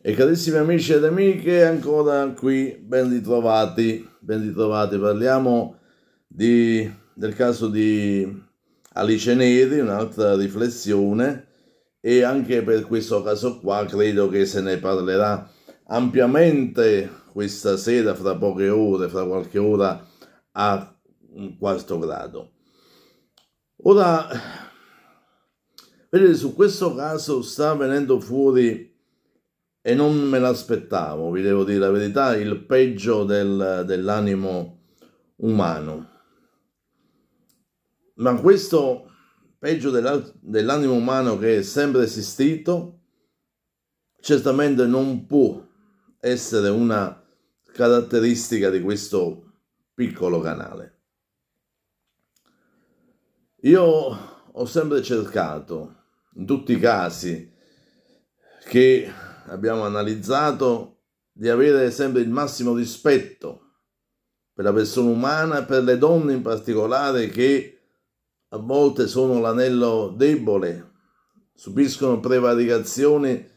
E carissimi amici ed amiche, ancora qui ben ritrovati, ben ritrovati. Parliamo di, del caso di Alice Neri, un'altra riflessione e anche per questo caso qua credo che se ne parlerà ampiamente questa sera, fra poche ore, fra qualche ora a un quarto grado. Ora, vedete, su questo caso sta venendo fuori e non me l'aspettavo, vi devo dire la verità, il peggio del, dell'animo umano. Ma questo peggio dell'animo umano che è sempre esistito, certamente non può essere una caratteristica di questo piccolo canale. Io ho sempre cercato, in tutti i casi, che abbiamo analizzato, di avere sempre il massimo rispetto per la persona umana e per le donne in particolare che a volte sono l'anello debole, subiscono prevaricazioni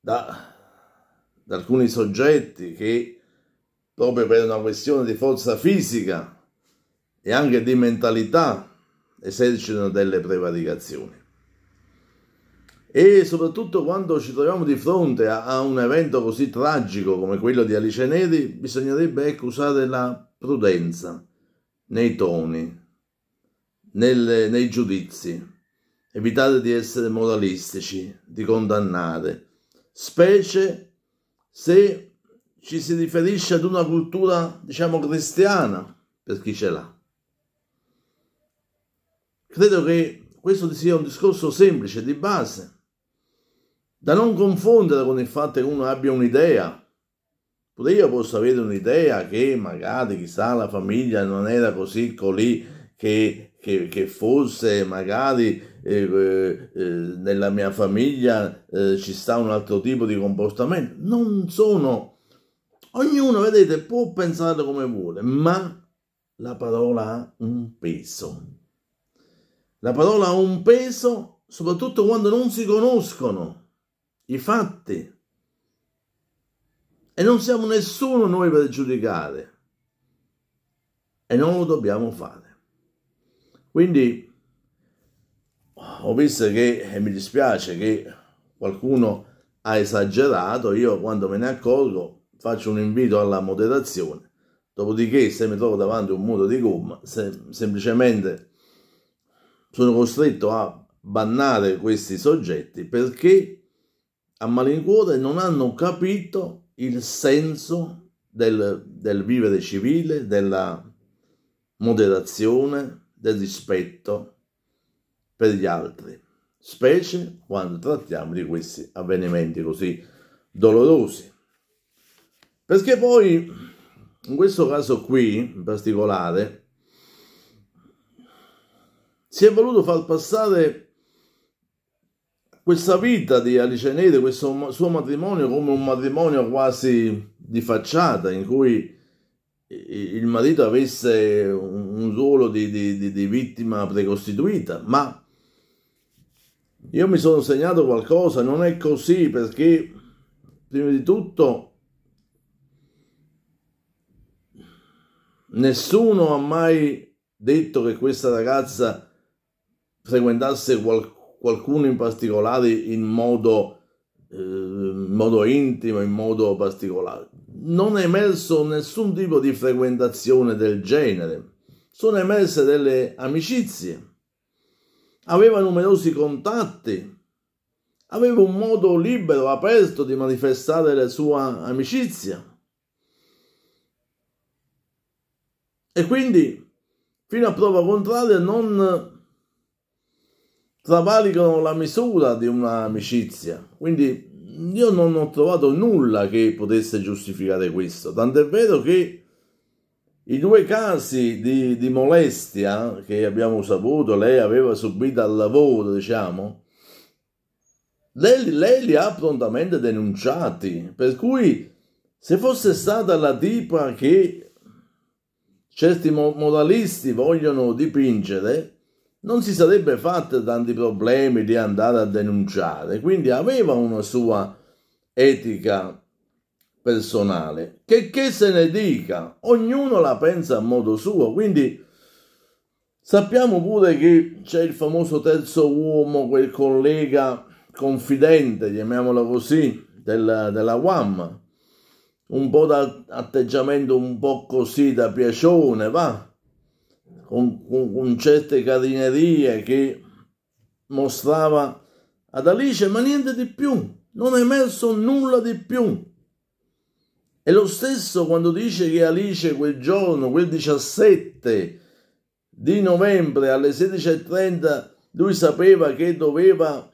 da, da alcuni soggetti che proprio per una questione di forza fisica e anche di mentalità esercitano delle prevaricazioni e soprattutto quando ci troviamo di fronte a, a un evento così tragico come quello di Alice Neri, bisognerebbe ecco, usare la prudenza nei toni, nel, nei giudizi, evitare di essere moralistici, di condannare, specie se ci si riferisce ad una cultura, diciamo, cristiana, per chi ce l'ha. Credo che questo sia un discorso semplice, di base, da non confondere con il fatto che uno abbia un'idea. Pure io posso avere un'idea che magari, chissà, la famiglia non era così colì che, che, che fosse, magari eh, eh, nella mia famiglia eh, ci sta un altro tipo di comportamento. Non sono... Ognuno, vedete, può pensare come vuole, ma la parola ha un peso. La parola ha un peso soprattutto quando non si conoscono i fatti. E non siamo nessuno noi per giudicare. E non lo dobbiamo fare. Quindi ho visto che, e mi dispiace che qualcuno ha esagerato, io quando me ne accorgo faccio un invito alla moderazione. Dopodiché se mi trovo davanti a un muro di gomma, se, semplicemente sono costretto a bannare questi soggetti perché a malincuore non hanno capito il senso del, del vivere civile, della moderazione, del rispetto per gli altri, specie quando trattiamo di questi avvenimenti così dolorosi. Perché poi, in questo caso qui, in particolare, si è voluto far passare questa vita di Alice Neri, questo suo matrimonio come un matrimonio quasi di facciata in cui il marito avesse un ruolo di, di, di vittima precostituita, ma io mi sono segnato qualcosa, non è così perché prima di tutto nessuno ha mai detto che questa ragazza frequentasse qualcuno qualcuno in particolare in modo, eh, modo intimo, in modo particolare. Non è emerso nessun tipo di frequentazione del genere, sono emerse delle amicizie, aveva numerosi contatti, aveva un modo libero, aperto di manifestare la sua amicizia. E quindi, fino a prova contraria, non travalicano la misura di un'amicizia. Quindi io non ho trovato nulla che potesse giustificare questo, tant'è vero che i due casi di, di molestia che abbiamo saputo lei aveva subito al lavoro, diciamo, lei, lei, li ha prontamente denunciati, per cui se fosse stata la tipa che certi moralisti vogliono dipingere, non si sarebbe fatto tanti problemi di andare a denunciare, quindi aveva una sua etica personale. Che, che se ne dica, ognuno la pensa a modo suo, quindi sappiamo pure che c'è il famoso terzo uomo, quel collega confidente, chiamiamolo così, del, della WAM, un po' da atteggiamento un po' così da piacione, va, con, con, con certe carinerie che mostrava ad Alice, ma niente di più, non è emerso nulla di più. E lo stesso quando dice che Alice quel giorno, quel 17 di novembre alle 16.30, lui sapeva che doveva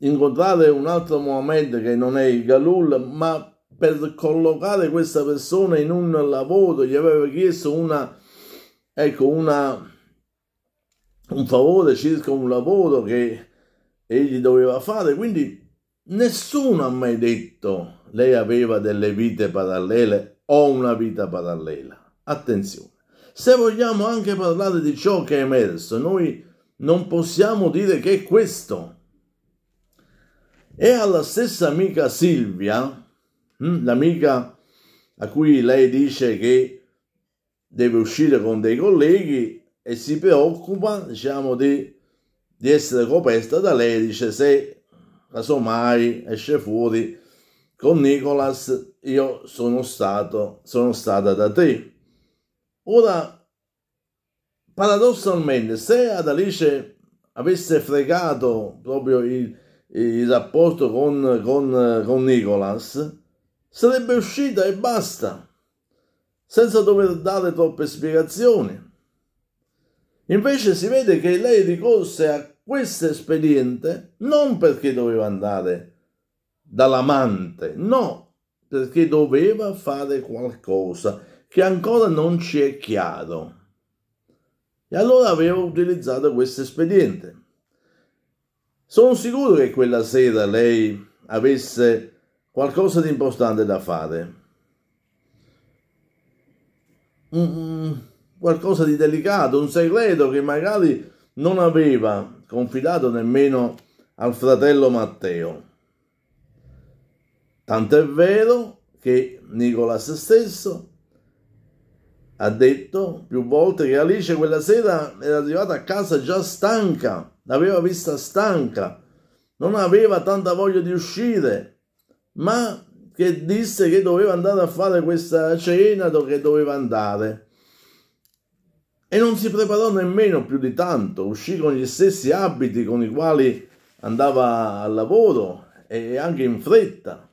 incontrare un altro Mohammed che non è il Galul, ma per collocare questa persona in un lavoro gli aveva chiesto una Ecco, una, un favore circa un lavoro che egli doveva fare, quindi nessuno ha mai detto lei aveva delle vite parallele o una vita parallela. Attenzione, se vogliamo anche parlare di ciò che è emerso, noi non possiamo dire che è questo. E alla stessa amica Silvia, hm, l'amica a cui lei dice che deve uscire con dei colleghi e si preoccupa diciamo di, di essere coperta da lei dice se casomai esce fuori con Nicolas io sono stato sono stata da te ora paradossalmente se Adalice avesse fregato proprio il, il rapporto con, con, con Nicolas sarebbe uscita e basta senza dover dare troppe spiegazioni. Invece si vede che lei ricorse a questo espediente non perché doveva andare dall'amante, no, perché doveva fare qualcosa che ancora non ci è chiaro. E allora aveva utilizzato questo espediente. Sono sicuro che quella sera lei avesse qualcosa di importante da fare, un, qualcosa di delicato, un segreto che magari non aveva confidato nemmeno al fratello Matteo. Tant'è vero che Nicolas stesso ha detto più volte che Alice quella sera era arrivata a casa già stanca, l'aveva vista stanca, non aveva tanta voglia di uscire, ma che disse che doveva andare a fare questa cena, che doveva andare. E non si preparò nemmeno più di tanto, uscì con gli stessi abiti con i quali andava al lavoro e anche in fretta.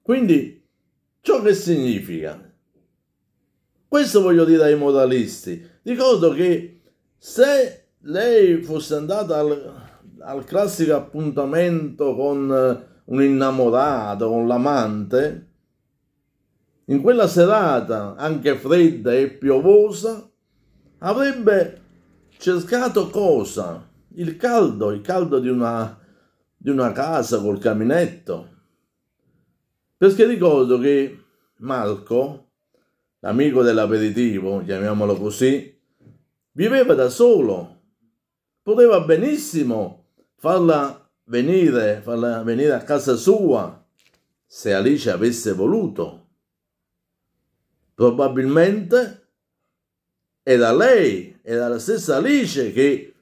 Quindi, ciò che significa? Questo voglio dire ai moralisti. Ricordo che se lei fosse andata al, al classico appuntamento con un innamorato, un l'amante, in quella serata, anche fredda e piovosa, avrebbe cercato cosa? Il caldo, il caldo di una, di una casa col caminetto. Perché ricordo che Marco, l'amico dell'aperitivo, chiamiamolo così, viveva da solo. Poteva benissimo farla venire, farla venire a casa sua, se Alice avesse voluto. Probabilmente era lei, era la stessa Alice che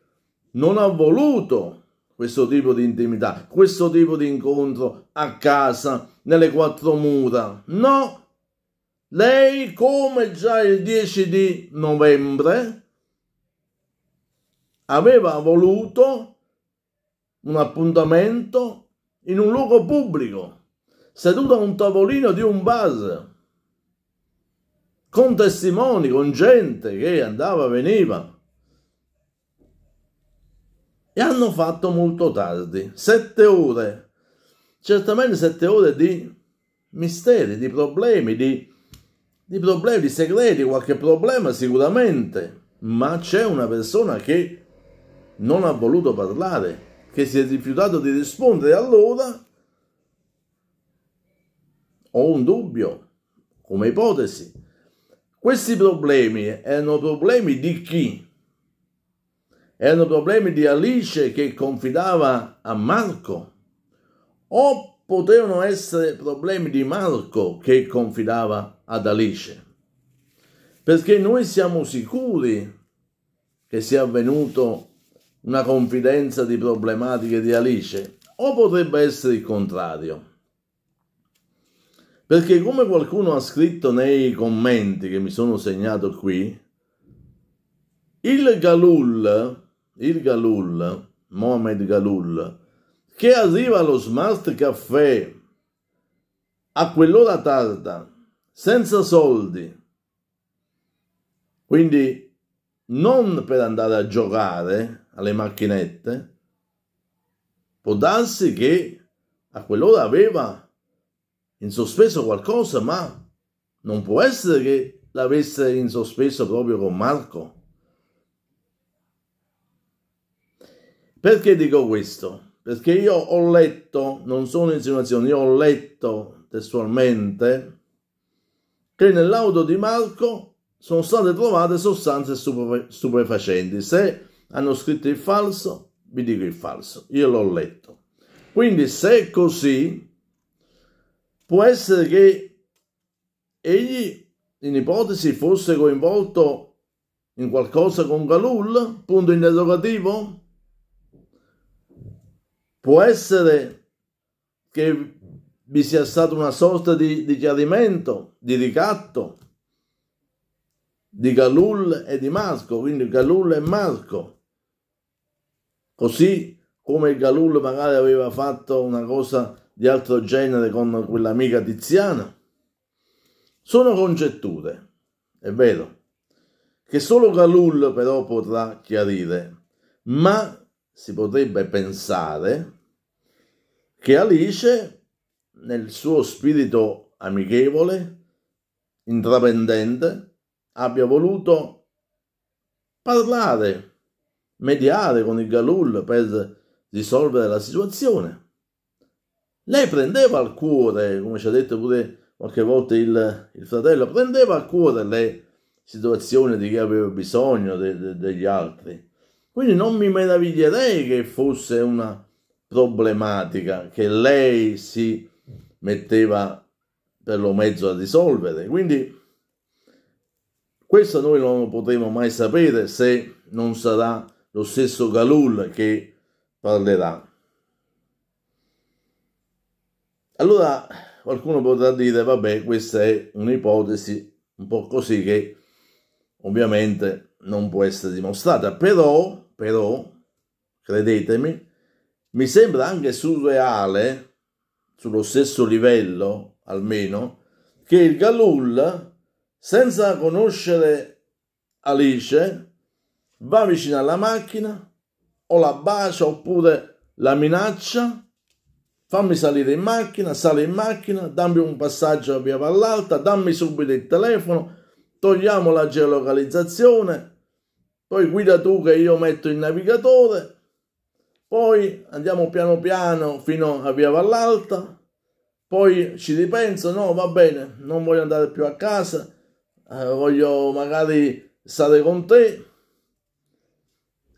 non ha voluto questo tipo di intimità, questo tipo di incontro a casa, nelle quattro mura. No, lei come già il 10 di novembre aveva voluto un appuntamento in un luogo pubblico, seduto a un tavolino di un bar, con testimoni, con gente che andava e veniva. E hanno fatto molto tardi, sette ore, certamente sette ore di misteri, di problemi, di, di problemi, di segreti, qualche problema sicuramente, ma c'è una persona che non ha voluto parlare che si è rifiutato di rispondere allora, ho un dubbio, come ipotesi. Questi problemi erano problemi di chi? Erano problemi di Alice che confidava a Marco? O potevano essere problemi di Marco che confidava ad Alice? Perché noi siamo sicuri che sia avvenuto una confidenza di problematiche di Alice, o potrebbe essere il contrario. Perché come qualcuno ha scritto nei commenti che mi sono segnato qui, il Galul, il Galul, Mohamed Galul, che arriva allo Smart Café a quell'ora tarda, senza soldi, quindi non per andare a giocare, alle macchinette, può darsi che a quell'ora aveva in sospeso qualcosa, ma non può essere che l'avesse in sospeso proprio con Marco. Perché dico questo? Perché io ho letto, non sono insinuazioni, io ho letto testualmente che nell'auto di Marco sono state trovate sostanze stupefacenti. Se hanno scritto il falso, vi dico il falso, io l'ho letto. Quindi se è così, può essere che egli, in ipotesi, fosse coinvolto in qualcosa con Galul? Punto interrogativo? Può essere che vi sia stata una sorta di, di chiarimento, di ricatto di Galul e di Marco, quindi Galul e Marco Così come il Galul magari aveva fatto una cosa di altro genere con quell'amica tiziana. Sono congetture, è vero, che solo Galul però potrà chiarire, ma si potrebbe pensare che Alice, nel suo spirito amichevole, intraprendente, abbia voluto parlare mediare con il Galul per risolvere la situazione. Lei prendeva al cuore, come ci ha detto pure qualche volta il, il fratello, prendeva al cuore le situazioni di chi aveva bisogno de, de, degli altri. Quindi non mi meraviglierei che fosse una problematica che lei si metteva per lo mezzo a risolvere. Quindi questo noi non lo potremo mai sapere se non sarà lo stesso Galul che parlerà. Allora qualcuno potrà dire, vabbè, questa è un'ipotesi un po' così che ovviamente non può essere dimostrata, però, però, credetemi, mi sembra anche surreale, sullo stesso livello almeno, che il Galul, senza conoscere Alice, va vicino alla macchina o la bacia oppure la minaccia, fammi salire in macchina, sale in macchina, dammi un passaggio via Vallalta, dammi subito il telefono, togliamo la geolocalizzazione, poi guida tu che io metto il navigatore, poi andiamo piano piano fino a via Vallalta, poi ci ripenso, no va bene, non voglio andare più a casa, eh, voglio magari stare con te,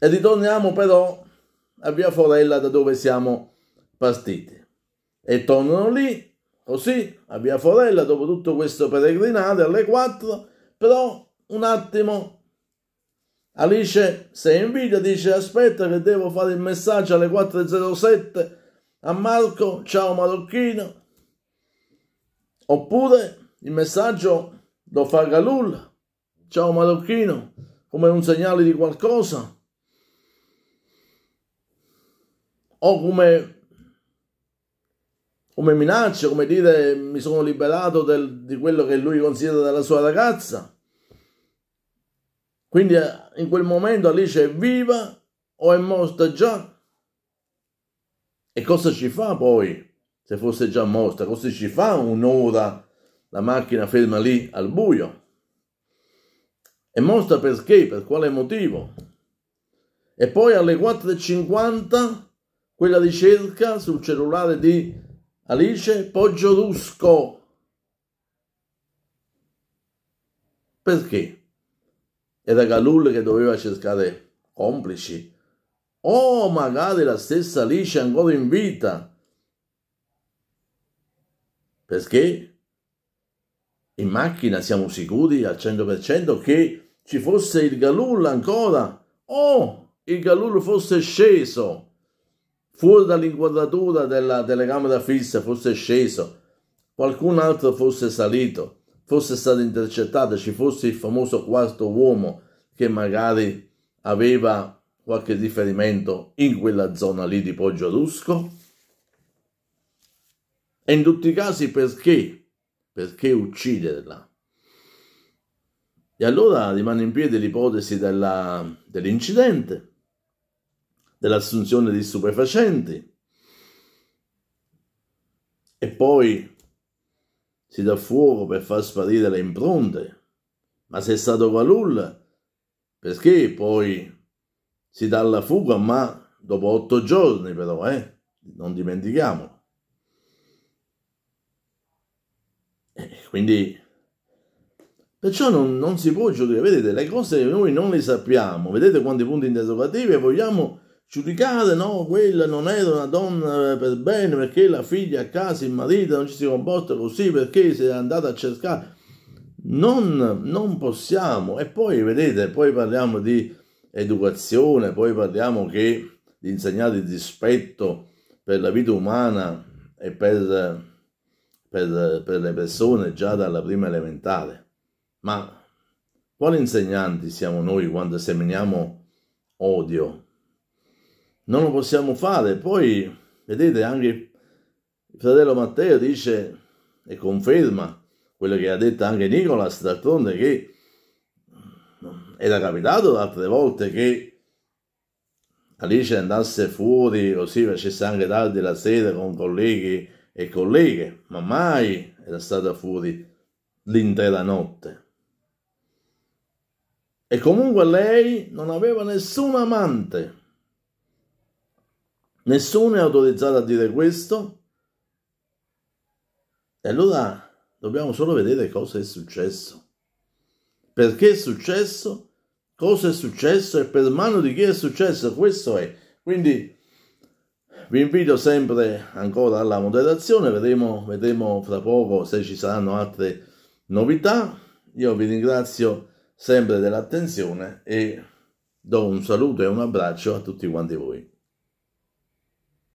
e ritorniamo però a Via Forella da dove siamo partiti. E tornano lì, così, a Via Forella, dopo tutto questo peregrinare alle 4, però un attimo Alice se invidia dice aspetta che devo fare il messaggio alle 4.07 a Marco, ciao marocchino. Oppure il messaggio lo fa Galulla, ciao marocchino, come un segnale di qualcosa. o come, come minaccia, come dire mi sono liberato del, di quello che lui considera della sua ragazza. Quindi eh, in quel momento Alice è viva o è morta già? E cosa ci fa poi? Se fosse già morta, cosa ci fa un'ora la macchina ferma lì al buio? È morta perché? Per quale motivo? E poi alle 4.50 quella ricerca sul cellulare di Alice Poggiorusco. Perché? Era Galul che doveva cercare complici. O oh, magari la stessa Alice ancora in vita. Perché? In macchina siamo sicuri al 100% che ci fosse il Galul ancora. O oh, il Galul fosse sceso fuori dall'inquadratura della telecamera fissa fosse sceso, qualcun altro fosse salito, fosse stato intercettato, ci fosse il famoso quarto uomo che magari aveva qualche riferimento in quella zona lì di Poggio Rusco? E in tutti i casi perché? Perché ucciderla? E allora rimane in piedi l'ipotesi della, dell'incidente dell'assunzione di stupefacenti e poi si dà fuoco per far sparire le impronte. Ma se è stato Valulla, perché poi si dà la fuga, ma dopo otto giorni però, eh? Non dimentichiamo. Quindi, perciò non, non, si può giudicare, vedete, le cose noi non le sappiamo, vedete quanti punti interrogativi e vogliamo giudicate, no, quella non era una donna eh, per bene perché la figlia a casa, il marito non ci si comporta così perché si è andata a cercare. Non, non possiamo. E poi vedete, poi parliamo di educazione, poi parliamo che di insegnare il rispetto per la vita umana e per, per, per le persone già dalla prima elementare. Ma quali insegnanti siamo noi quando seminiamo odio, non lo possiamo fare. Poi, vedete, anche il fratello Matteo dice e conferma quello che ha detto anche Nicola d'altronde che era capitato altre volte che Alice andasse fuori così, facesse anche tardi la sera con colleghi e colleghe, ma mai era stata fuori l'intera notte. E comunque lei non aveva nessun amante Nessuno è autorizzato a dire questo. E allora dobbiamo solo vedere cosa è successo. Perché è successo? Cosa è successo e per mano di chi è successo? Questo è. Quindi vi invito sempre ancora alla moderazione, vedremo, vedremo fra poco se ci saranno altre novità. Io vi ringrazio sempre dell'attenzione e do un saluto e un abbraccio a tutti quanti voi.